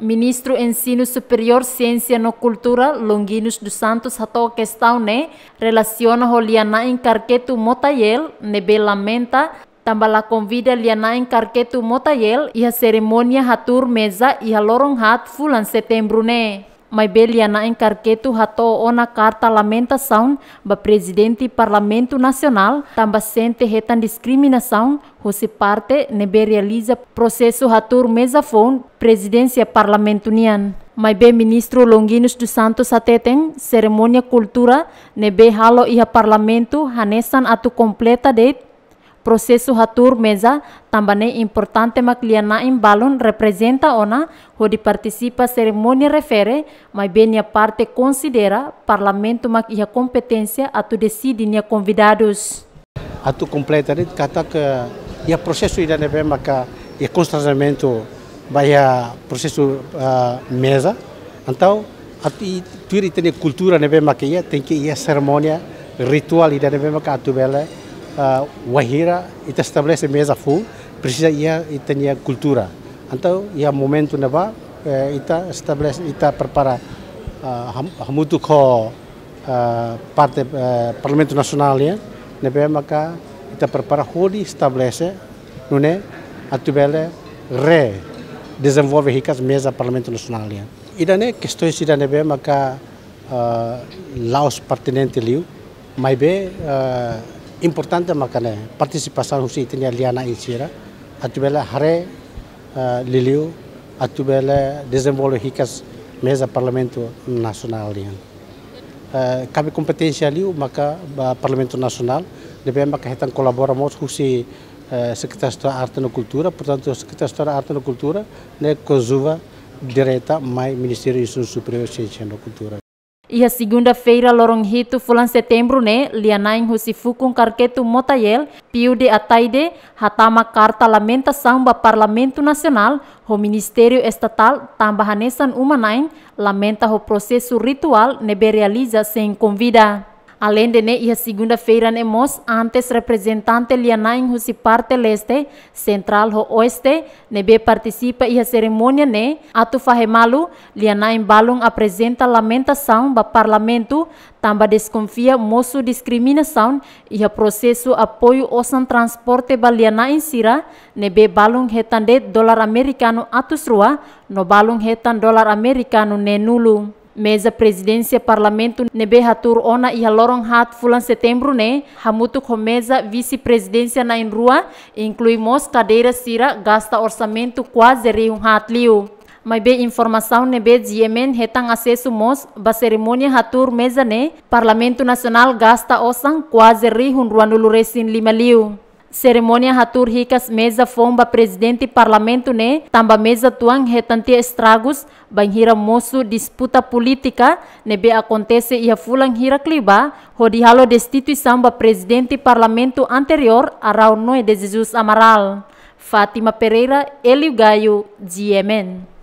Ministro Ensino Superior Ciencia no Cultura, Longinus dos Santos Hato Questão ne, relaciona ho lianain carquetu motayel, nebe lamenta, tamba la convida lianain carquetu motayel, iha e ceremonia hatur mesa iha e lorong hat fulan setembro ne. mai belia na encarqueto rato ona carta lamentação ba presidente parlamento nacional tamba sente retan discriminação hosi parte nebe realiza processo hatur mesa mesafon presidência parlamento nian. Mai be ministro Longinus dos Santos ateten cerimônia cultura nebe halo iha parlamento hanesan atu completa date prosesu hatur mesa tambane importante makliana im balon representa ona hodi participa ceremonia refere mai benia parte considera parlamento mak ia competência atu decidir nia convidados atu completa rit kata ke ia prosesu ida nebe maka ia constrangimento baia prosesu uh, ah, mesa então atu tuiri tene cultura nebe maka ia tem que ia ceremonia ritual ida nebe maka atu bela uh, ah, Wahira ita estabelece mesa fu precisa ia ita nia cultura então ia momento na ba uh, eh, ita estabelece ita prepara uh, hamutu ko uh, parte uh, parlamento nacional ia na be maka ita prepara holi estabelece nune atubele re desenvolve hikas mesa parlamento nacional ia ida ne questões ne be maka uh, laos pertinente liu mai be uh, importante makane participation husi itinia liana insira atubela hare eh, liliu atubela desenvolve hikas mesa parlamento nasional lian competência eh, kompetensi liu maka parlamento nacional lebih maka hetan kolaboramos husi Secretaria de Arte e Cultura, portanto, a Secretaria de Arte e Cultura, né, cozuva direta mais Ministério dos Superiores de Ciência e Cultura. Ia segunda-feira lorong hitu fulan setembro né? lianain husifukung karketu motayel piu de ataide hatama carta lamenta samba parlamento nacional o ministério estatal tambahanesan umanain lamenta o processo ritual nebe realiza sem convida. Além de ne, ia segunda-feira nemos antes representante liana em parte leste, central ho oeste, nebe participa ia cerimônia ne, atu fahemalu, liana em balung apresenta lamentação ba parlamento, tamba desconfia moço discriminação ia processo apoio osan transporte ba liana em sira, nebe balung retande dólar americano atus rua, no balung retan dólar americano ne nulu mesa presidência parlamento nebe hatur ona e lorong hat fulan setembro ne hamutu com mesa vice-presidência na enrua incluímos cadeira sira gasta orçamento quase Rio hat liu mas bem informação nebe Yemen retang acesso mos ba cerimônia hatur mesa ne parlamento nacional gasta osang quase reum ruanulu resin lima liu ceremonia hatur Ricas mesa fomba presidente parlamento ne né? tamba mesa tuang retantia estragos banhira mosu disputa política nebe né? acontece ia fulang hira kliba hodi halo destituição ba presidente parlamento anterior arau noe de Jesus Amaral. Fátima Pereira, Elio Gaio, Diemen.